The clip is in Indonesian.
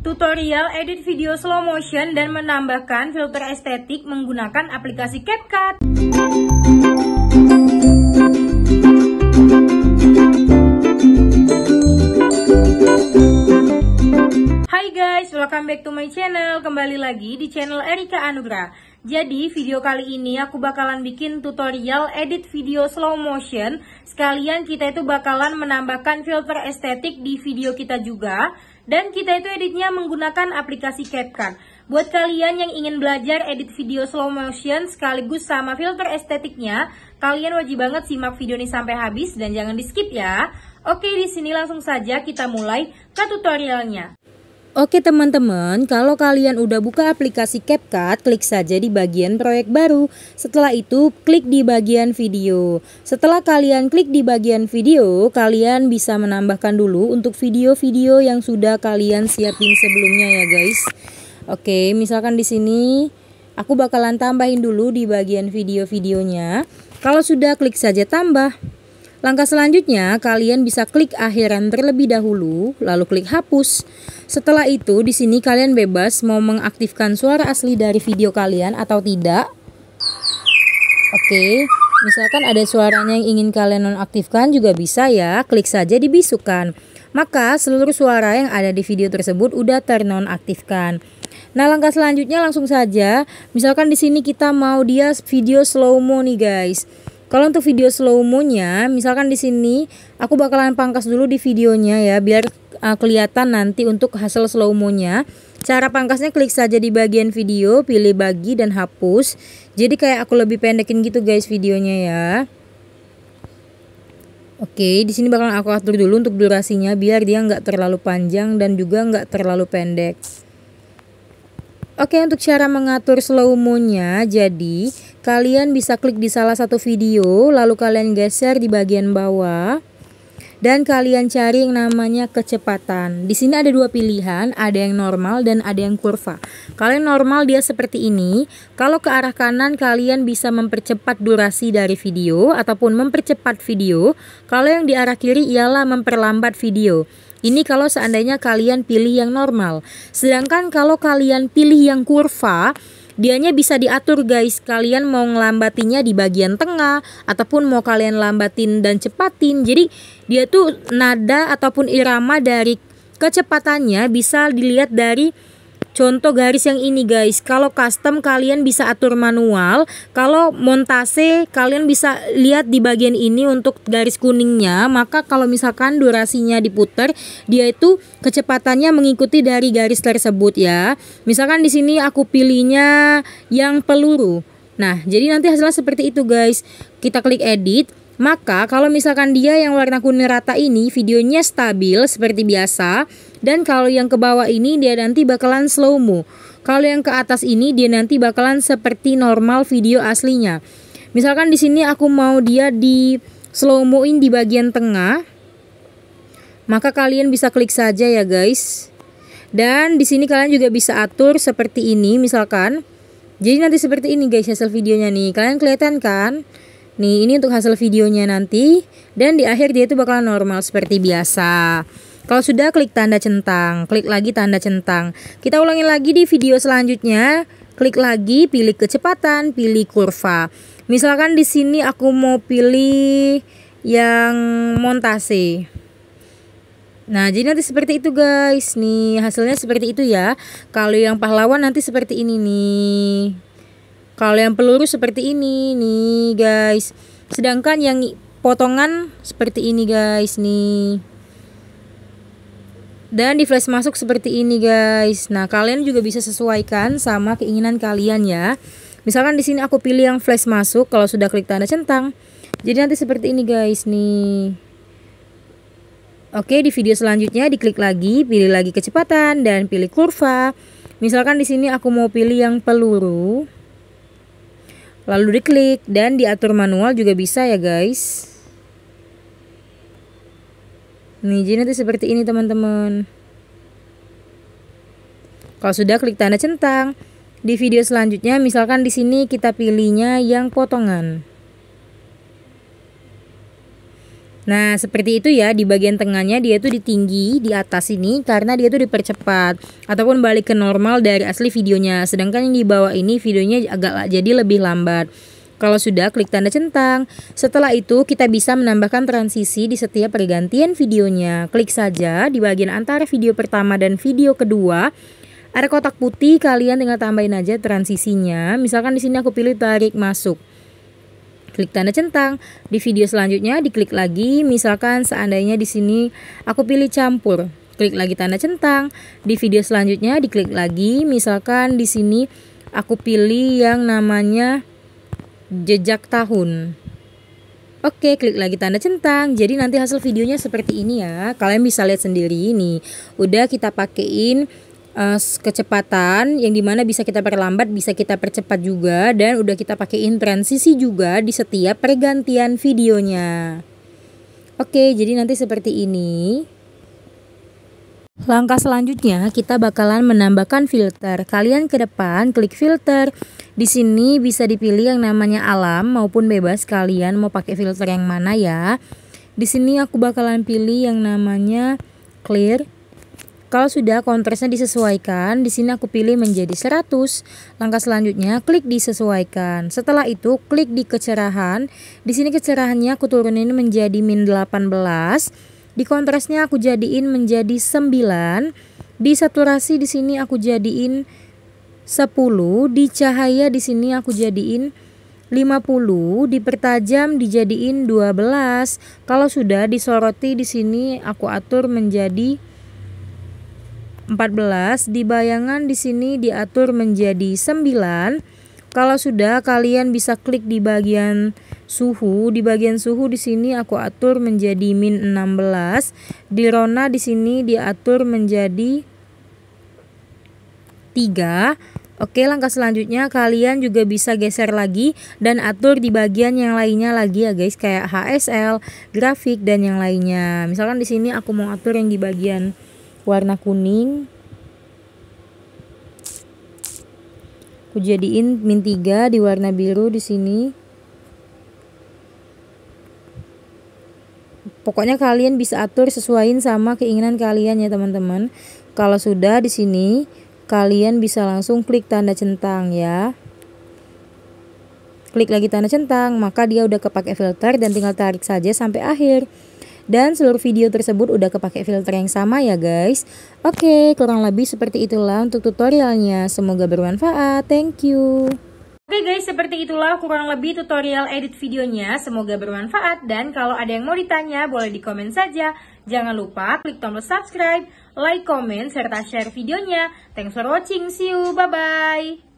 tutorial edit video slow motion dan menambahkan filter estetik menggunakan aplikasi CapCut. Hai guys, welcome back to my channel. Kembali lagi di channel Erika Anugrah. Jadi video kali ini aku bakalan bikin tutorial edit video slow motion. Sekalian kita itu bakalan menambahkan filter estetik di video kita juga. Dan kita itu editnya menggunakan aplikasi CapCut. Buat kalian yang ingin belajar edit video slow motion sekaligus sama filter estetiknya, kalian wajib banget simak video ini sampai habis dan jangan di skip ya. Oke, di sini langsung saja kita mulai ke tutorialnya. Oke teman-teman, kalau kalian udah buka aplikasi CapCut, klik saja di bagian proyek baru. Setelah itu, klik di bagian video. Setelah kalian klik di bagian video, kalian bisa menambahkan dulu untuk video-video yang sudah kalian siapin sebelumnya ya guys. Oke, misalkan di sini aku bakalan tambahin dulu di bagian video-videonya. Kalau sudah, klik saja tambah. Langkah selanjutnya, kalian bisa klik akhiran terlebih dahulu, lalu klik hapus. Setelah itu, di sini kalian bebas mau mengaktifkan suara asli dari video kalian atau tidak. Oke, misalkan ada suaranya yang ingin kalian nonaktifkan juga bisa ya, klik saja di bisukan. Maka seluruh suara yang ada di video tersebut udah ternonaktifkan. Nah, langkah selanjutnya langsung saja, misalkan di sini kita mau dia video slow mo nih guys. Kalau untuk video slow mo-nya, misalkan di sini aku bakalan pangkas dulu di videonya ya biar uh, kelihatan nanti untuk hasil slow mo-nya. Cara pangkasnya klik saja di bagian video, pilih bagi dan hapus. Jadi kayak aku lebih pendekin gitu guys videonya ya. Oke, di sini bakalan aku atur dulu untuk durasinya biar dia nggak terlalu panjang dan juga nggak terlalu pendek. Oke, untuk cara mengatur slow mo-nya, jadi Kalian bisa klik di salah satu video, lalu kalian geser di bagian bawah. Dan kalian cari yang namanya kecepatan. Di sini ada dua pilihan, ada yang normal dan ada yang kurva. Kalian normal dia seperti ini. Kalau ke arah kanan kalian bisa mempercepat durasi dari video ataupun mempercepat video. Kalau yang di arah kiri ialah memperlambat video. Ini kalau seandainya kalian pilih yang normal. Sedangkan kalau kalian pilih yang kurva, Dianya bisa diatur guys, kalian mau ngelambatinya di bagian tengah ataupun mau kalian lambatin dan cepatin. Jadi dia tuh nada ataupun irama dari kecepatannya bisa dilihat dari Contoh garis yang ini guys, kalau custom kalian bisa atur manual, kalau montase kalian bisa lihat di bagian ini untuk garis kuningnya, maka kalau misalkan durasinya diputar, dia itu kecepatannya mengikuti dari garis tersebut ya. Misalkan di sini aku pilihnya yang peluru. Nah, jadi nanti hasilnya seperti itu guys. Kita klik edit, maka kalau misalkan dia yang warna kuning rata ini videonya stabil seperti biasa dan kalau yang ke bawah ini dia nanti bakalan slow mo. Kalau yang ke atas ini dia nanti bakalan seperti normal video aslinya. Misalkan di sini aku mau dia di slow moin di bagian tengah. Maka kalian bisa klik saja ya guys. Dan di sini kalian juga bisa atur seperti ini misalkan. Jadi nanti seperti ini guys hasil videonya nih. Kalian kelihatan kan? Nih, ini untuk hasil videonya nanti. Dan di akhir dia itu bakalan normal seperti biasa. Kalau sudah klik tanda centang, klik lagi tanda centang. Kita ulangi lagi di video selanjutnya. Klik lagi, pilih kecepatan, pilih kurva. Misalkan di sini aku mau pilih yang montase. Nah, jadi nanti seperti itu guys. Nih, hasilnya seperti itu ya. Kalau yang pahlawan nanti seperti ini nih. Kalau yang peluru seperti ini nih guys. Sedangkan yang potongan seperti ini guys nih. Dan di flash masuk seperti ini guys. Nah kalian juga bisa sesuaikan sama keinginan kalian ya. Misalkan di sini aku pilih yang flash masuk kalau sudah klik tanda centang. Jadi nanti seperti ini guys nih. Oke, di video selanjutnya diklik lagi, pilih lagi kecepatan dan pilih kurva. Misalkan di sini aku mau pilih yang peluru lalu diklik dan diatur manual juga bisa ya guys nih jadi nanti seperti ini teman-teman kalau sudah klik tanda centang di video selanjutnya misalkan di sini kita pilihnya yang potongan Nah, seperti itu ya di bagian tengahnya dia tuh ditinggi di atas ini karena dia tuh dipercepat ataupun balik ke normal dari asli videonya. Sedangkan yang di bawah ini videonya agak jadi lebih lambat. Kalau sudah, klik tanda centang. Setelah itu, kita bisa menambahkan transisi di setiap pergantian videonya. Klik saja di bagian antara video pertama dan video kedua. Ada kotak putih, kalian tinggal tambahin aja transisinya. Misalkan di sini aku pilih tarik masuk klik tanda centang. Di video selanjutnya diklik lagi, misalkan seandainya di sini aku pilih campur. Klik lagi tanda centang. Di video selanjutnya diklik lagi, misalkan di sini aku pilih yang namanya jejak tahun. Oke, klik lagi tanda centang. Jadi nanti hasil videonya seperti ini ya. Kalian bisa lihat sendiri ini. Udah kita pakein uh, kecepatan yang dimana bisa kita perlambat bisa kita percepat juga dan udah kita pakaiin transisi juga di setiap pergantian videonya oke jadi nanti seperti ini Langkah selanjutnya kita bakalan menambahkan filter. Kalian ke depan klik filter. Di sini bisa dipilih yang namanya alam maupun bebas. Kalian mau pakai filter yang mana ya? Di sini aku bakalan pilih yang namanya clear kalau sudah kontrasnya disesuaikan, di sini aku pilih menjadi 100. Langkah selanjutnya klik disesuaikan. Setelah itu klik di kecerahan. Di sini kecerahannya aku turunin menjadi min 18. Di kontrasnya aku jadiin menjadi 9. Di saturasi di sini aku jadiin 10, di cahaya di sini aku jadiin 50, dipertajam dijadiin 12. Kalau sudah disoroti di sini aku atur menjadi 14 di bayangan di sini diatur menjadi 9. Kalau sudah kalian bisa klik di bagian suhu, di bagian suhu di sini aku atur menjadi min 16. Di rona di sini diatur menjadi 3. Oke, langkah selanjutnya kalian juga bisa geser lagi dan atur di bagian yang lainnya lagi ya guys, kayak HSL, grafik dan yang lainnya. Misalkan di sini aku mau atur yang di bagian warna kuning aku jadiin min 3 di warna biru di sini pokoknya kalian bisa atur sesuaiin sama keinginan kalian ya teman-teman kalau sudah di sini kalian bisa langsung klik tanda centang ya klik lagi tanda centang maka dia udah kepake filter dan tinggal tarik saja sampai akhir dan seluruh video tersebut udah kepake filter yang sama ya guys. Oke, kurang lebih seperti itulah untuk tutorialnya. Semoga bermanfaat. Thank you. Oke guys, seperti itulah kurang lebih tutorial edit videonya. Semoga bermanfaat dan kalau ada yang mau ditanya boleh di komen saja. Jangan lupa klik tombol subscribe, like, comment, serta share videonya. Thanks for watching. See you. Bye-bye.